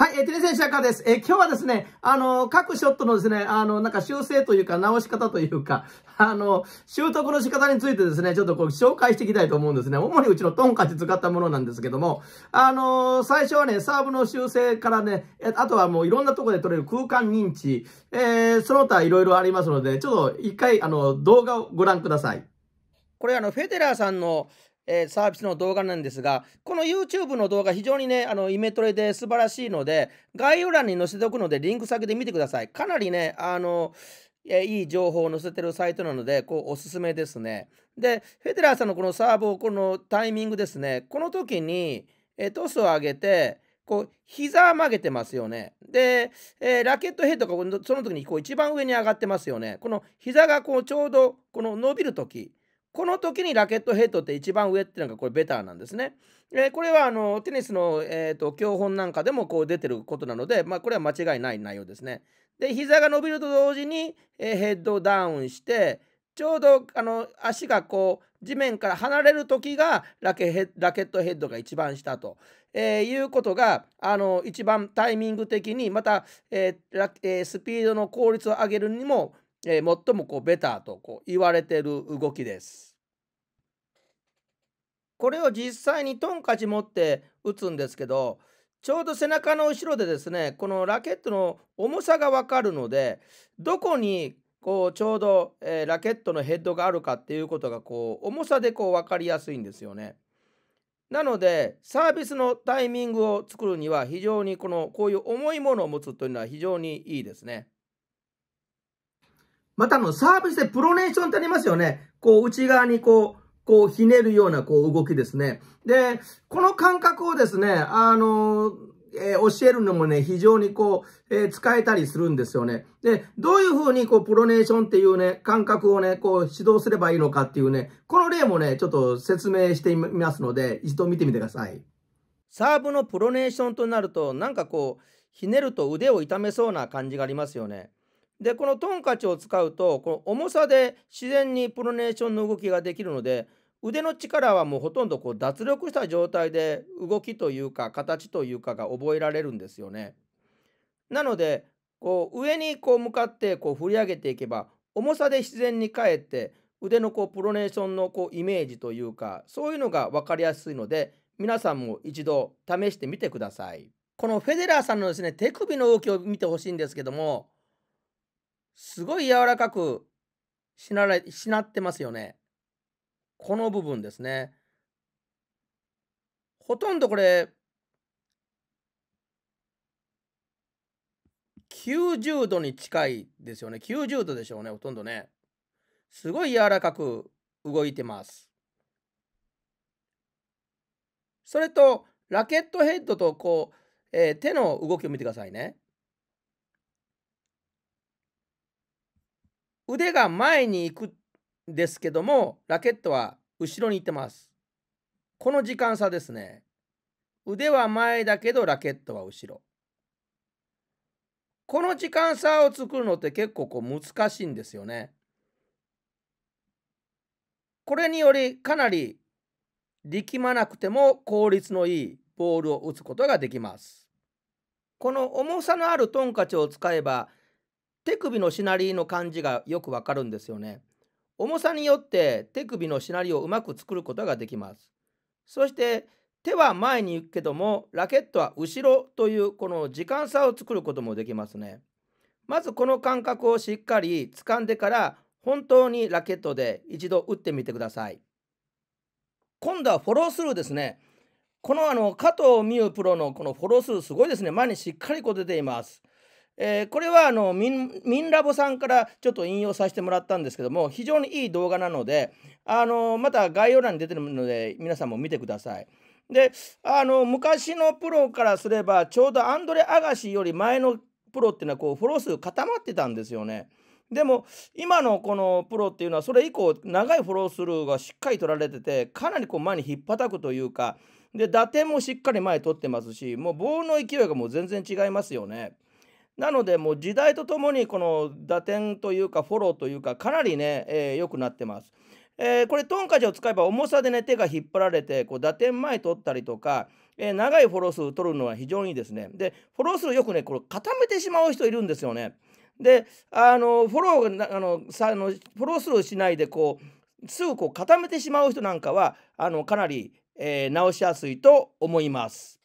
はい、えー、テニ選手赤です。えー、今日はですね、あのー、各ショットのですね、あのー、なんか修正というか直し方というか、あのー、習得の仕方についてですね、ちょっとこう紹介していきたいと思うんですね。主にうちのトンカチ使ったものなんですけども、あの最初はね、サーブの修正からね、えあとはもういろんなとこで取れる空間認知、えその他いろいろありますので、ちょっと一回、あの動画をご覧ください。これあの、フェデラーさんのえー、サービスの動画なんですが、この YouTube の動画非常にね、あの、イメトレで素晴らしいので、概要欄に載せておくので、リンク先で見てください。かなりね、あの、えいい情報を載せてるサイトなので、こう、おすすめですね。で、フェデラーさんのこのサーブを、このタイミングですね、この時に、えトスを上げて、こう、膝曲げてますよね。で、えー、ラケットヘッドがその時にこう一番上に上がってますよね。この膝がこうちょうどこの伸びる時この時にラケットヘッドって一番上っていうのがこれベターなんですね。えー、これはあのテニスの、えと、教本なんかでもこう出てることなので、まあ、これは間違いない内容ですね。で膝が伸びると同時に、ヘッドダウンしてちょうどあの足がこう地面から離れる時がラケラケットヘッドが一番下と、えー、いうことがあの一番タイミング的にまた、えーえー、スピードの効率を上げるにもえー、最もこうベターとこう言われてる動きです。これを実際にトンカチ持って打つんですけどちょうど背中の後ろでですねこのラケットの重さが分かるのでどこにこうちょうど、えー、ラケットのヘッドがあるかっていうことがこう重さでこう分かりやすいんですよね。なのでサービスのタイミングを作るには非常にこのこういう重いものを持つというのは非常にいいですね。またあの、サービスでプロネーションってありますよね。こう、内側にこう、こう、ひねるような、こう、動きですね。で、この感覚をですね、あの、えー、教えるのもね、非常にこう、えー、使えたりするんですよね。で、どういうふうにこう、プロネーションっていうね、感覚をね、こう、指導すればいいのかっていうね、この例もね、ちょっと説明してみますので、一度見てみてください。サーブのプロネーションとなると、なんかこう、ひねると腕を痛めそうな感じがありますよね。でこのトンカチを使うとこの重さで自然にプロネーションの動きができるので腕の力はもうほとんどこう脱力した状態で動きというか形というかが覚えられるんですよね。なのでこう上にこう向かってこう振り上げていけば重さで自然に返って腕のこうプロネーションのこうイメージというかそういうのが分かりやすいので皆さんも一度試してみてください。このフェデラーさんのですね手首の動きを見てほしいんですけどもすごい柔らかくしならしなってますよね。この部分ですね。ほとんどこれ90度に近いですよね。90度でしょうね、ほとんどね。すごい柔らかく動いてます。それと、ラケットヘッドとこう、えー、手の動きを見てくださいね。腕が前に行くんですけどもラケットは後ろに行ってます。この時間差ですね。腕は前だけどラケットは後ろ。この時間差を作るのって結構こう難しいんですよね。これによりかなり力まなくても効率のいいボールを打つことができます。この重さのあるトンカチを使えば手首のしなりの感じがよくわかるんですよね。重さによって手首のしなりをうまく作ることができます。そして手は前に行くけどもラケットは後ろというこの時間差を作ることもできますね。まずこの感覚をしっかり掴んでから本当にラケットで一度打ってみてください。今度はフォロースルーですね。このあの加藤美優プロのこのフォロースルーすごいですね。前にしっかりこう出ています。えー、これはあのミンミンラボさんからちょっと引用させてもらったんですけども非常にいい動画なのであのまた概要欄に出てるので皆さんも見てください。であの昔のプロからすればちょうどアンドレ・アガシより前のプロっていうのはこうフォロー数固まってたんですよね。でも今のこのプロっていうのはそれ以降長いフォロースルーがしっかり取られててかなりこう前にひっぱたくというかで打点もしっかり前取ってますしもうボールの勢いがもう全然違いますよね。なのでもう時代とともにこの打点というかフォローというかかなりね良、えー、くなってます。えー、これトンカチを使えば重さでね手が引っ張られてこう打点前取ったりとか、えー、長いフォロー数取るのは非常にですねでフォロー数よくねこれ固めてしまう人いるんですよね。であのフォローあのさあのフォロー数しないでこうすぐこう固めてしまう人なんかはあのかなり、えー、直しやすいと思います。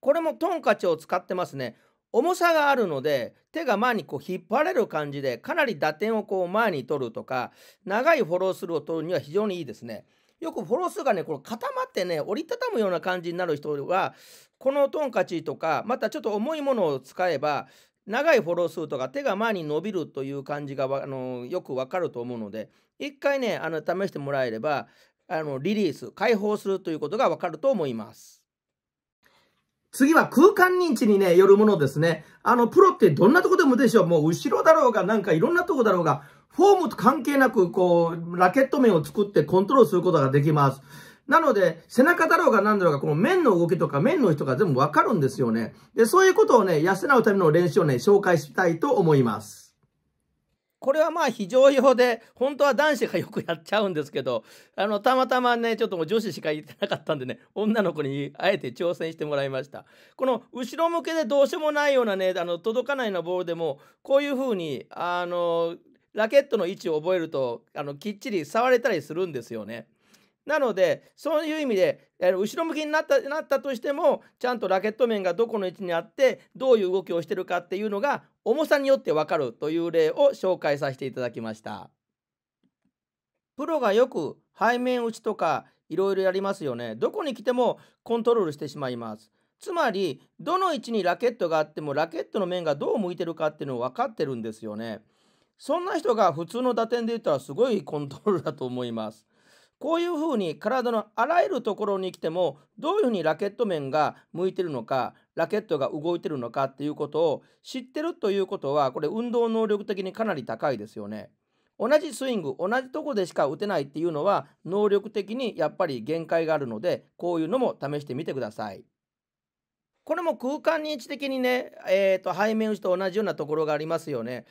これもトンカチを使ってますね重さがあるので手が前にこう引っ張れる感じでかなり打点をこう前に取るとか長いフォロースルーを取るには非常にいいですね。よくフォロースがねこれ固まってね折りたたむような感じになる人はこのトンカチとかまたちょっと重いものを使えば長いフォロースとか手が前に伸びるという感じがあのよくわかると思うので一回ねあの試してもらえればあのリリース解放するということがわかると思います。次は空間認知にね、よるものですね。あの、プロってどんなとこでもでしょう。もう後ろだろうが、なんかいろんなとこだろうが、フォームと関係なく、こう、ラケット面を作ってコントロールすることができます。なので、背中だろうが何だろうが、この面の動きとか面の人が全部わかるんですよね。で、そういうことをね、養うための練習をね、紹介したいと思います。これはまあ非常用で本当は男子がよくやっちゃうんですけどあのたまたまねちょっともう女子しか言ってなかったんでね女の子にあえて挑戦してもらいましたこの後ろ向けでどうしようもないようなねあの届かないようなボールでもこういう風にあのラケットの位置を覚えるとあのきっちり触れたりするんですよね。なのでそういう意味で後ろ向きになったなったとしてもちゃんとラケット面がどこの位置にあってどういう動きをしてるかっていうのが重さによってわかるという例を紹介させていただきました。プロがよく背面打ちとかいろいろやりますよね。どこに来てもコントロールしてしまいます。つまり、どの位置にラケットがあってもラケットの面がどう向いてるかっていうのを分かってるんですよね。そんな人が普通の打点で言ったらすごいコントロールだと思います。こういうふうに体のあらゆるところに来てもどういうふうにラケット面が向いてるのかラケットが動いてるのかっていうことを知ってるということはこれ運動能力的にかなり高いですよね。同じスイング同じとこでしか打てないっていうのは能力的にやっぱり限界があるのでこういうのも試してみてください。これも空間認知的にね、えーと、と背面打ちと同じようなところがありますよね。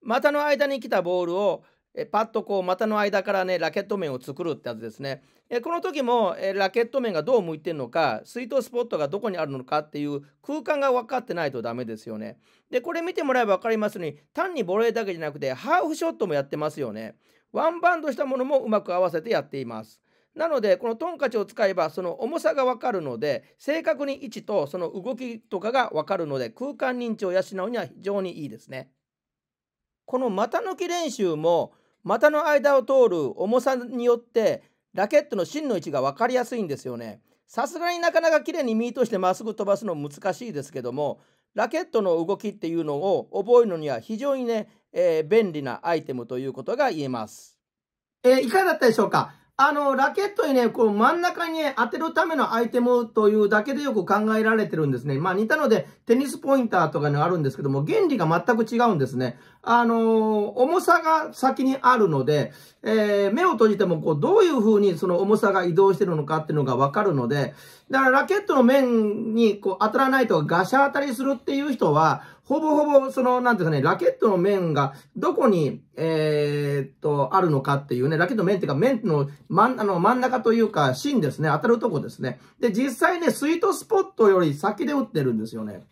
股の間に来たボールをえパッとこう股の間からねラケット面を作るってやつですね、えこの時も、えラケット面がどう向いてるのか水筒スポットがどこにあるのかっていう空間が分かってないとダメですよねでこれ見てもらえば分かりますように単にボレーだけじゃなくてハーフショットもやってますよねワンバウンドしたものもうまく合わせてやっていますなのでこのトンカチを使えばその重さが分かるので正確に位置とその動きとかが分かるので空間認知を養うには非常にいいですねこの股抜き練習も股の間を通る重さによってラケットの芯の位置が分かりやすいんですよね。さすがになかなか綺麗にミートしてまっすぐ飛ばすの難しいですけどもラケットの動きっていうのを覚えるのには非常にね、えー、便利なアイテムということが言えます。えー、いかがだったでしょうかあの、ラケットにね、こう真ん中に、当てるためのアイテムというだけでよく考えられてるんですね。まあ似たので、テニスポインターとかにあるんですけども、原理が全く違うんですね。あの重さが先にあるので、えー、目を閉じてもこう、どういう風にその重さが移動してるのかっていうのがわかるので、だからラケットの面にこう当たらないとガシャ当たりするっていう人は、ほぼほぼ、その、なんていうかね、ラケットの面がどこに、えー、っと、あるのかっていうね、ラケットの面っていうか、面の真あの真ん中というか、芯ですね、当たるとこですね。で、実際ね、スイートスポットより先で打ってるんですよね。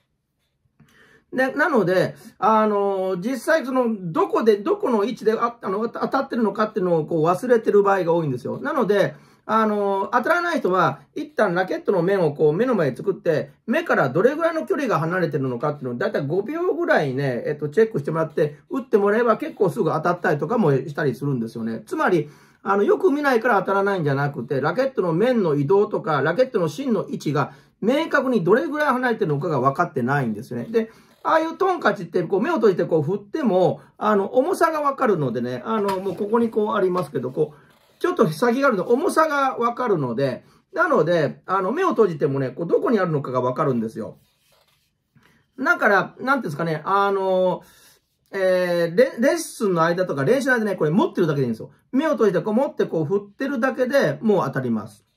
で、なので、あのー、実際その、どこで、どこの位置でああの当たってるのかっていうのをこう忘れてる場合が多いんですよ。なので、あの、当たらない人は、一旦ラケットの面をこう目の前に作って、目からどれぐらいの距離が離れてるのかっていうのを、だいたい5秒ぐらいね、えっと、チェックしてもらって、打ってもらえば結構すぐ当たったりとかもしたりするんですよね。つまり、あの、よく見ないから当たらないんじゃなくて、ラケットの面の移動とか、ラケットの芯の位置が、明確にどれぐらい離れてるのかが分かってないんですよね。で、ああいうトンカチって、こう、目を閉じてこう振っても、あの、重さが分かるのでね、あの、もうここにこうありますけど、こう、ちょっと先があるの、重さがわかるので、なので、あの、目を閉じてもね、こうどこにあるのかがわかるんですよ。だから、なんですかね、あの、えー、レレッスンの間とか練習の間ね、これ持ってるだけでいいんですよ。目を閉じてこう持ってこう振ってるだけでもう当たります。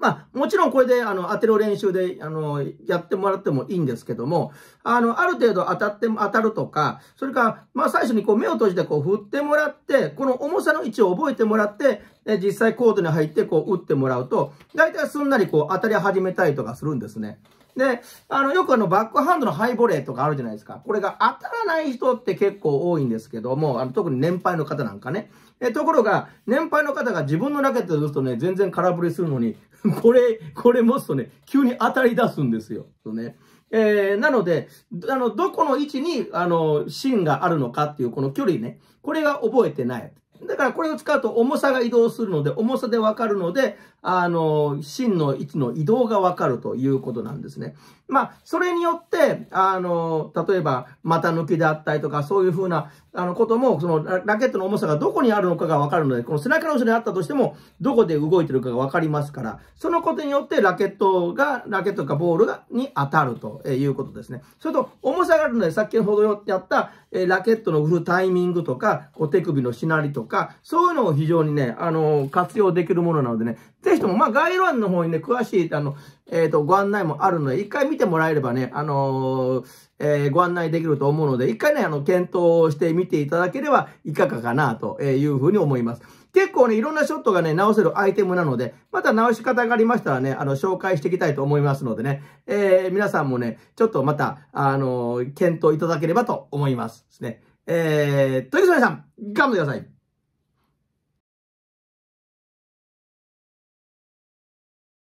まあ、もちろんこれで、あの、当てる練習で、あの、やってもらってもいいんですけども、あの、ある程度当たって、当たるとか、それから、まあ、最初にこう、目を閉じてこう、振ってもらって、この重さの位置を覚えてもらって、え実際コードに入ってこう、打ってもらうと、大体すんなりこう、当たり始めたりとかするんですね。で、あの、よくあの、バックハンドのハイボレーとかあるじゃないですか。これが当たらない人って結構多いんですけども、あの、特に年配の方なんかね。え、ところが、年配の方が自分のラケットで打つとね、全然空振りするのに、これ、これ持つとね、急に当たり出すんですよ。とね。えー、なので、あの、どこの位置に、あの、芯があるのかっていう、この距離ね。これが覚えてない。だからこれを使うと重さが移動するので、重さでわかるので、あの、芯の位置の移動がわかるということなんですね。まあ、それによって、あの、例えば、股抜きであったりとか、そういうふうな、あの、ことも、その、ラケットの重さがどこにあるのかがわかるので、この背中の後ろにあったとしても、どこで動いてるかがわかりますから、そのことによって、ラケットが、ラケットかボールが、に当たるということですね。それと、重さがあるので、先ほどやった、えラケットの振るタイミングとか、こう手首のしなりとか、か、そういうのを非常にね、あの、活用できるものなのでね、ぜひとも、まあ、概要欄の方にね、詳しい、あの、えっ、ー、と、ご案内もあるので、一回見てもらえればね、あのー、えー、ご案内できると思うので、一回ね、あの、検討してみていただければいかがかな、というふうに思います。結構ね、いろんなショットがね、直せるアイテムなので、また直し方がありましたらね、あの、紹介していきたいと思いますのでね、えー、皆さんもね、ちょっとまた、あの検討いただければと思います。ですね。えー、とりあえず皆さん、頑張ってください。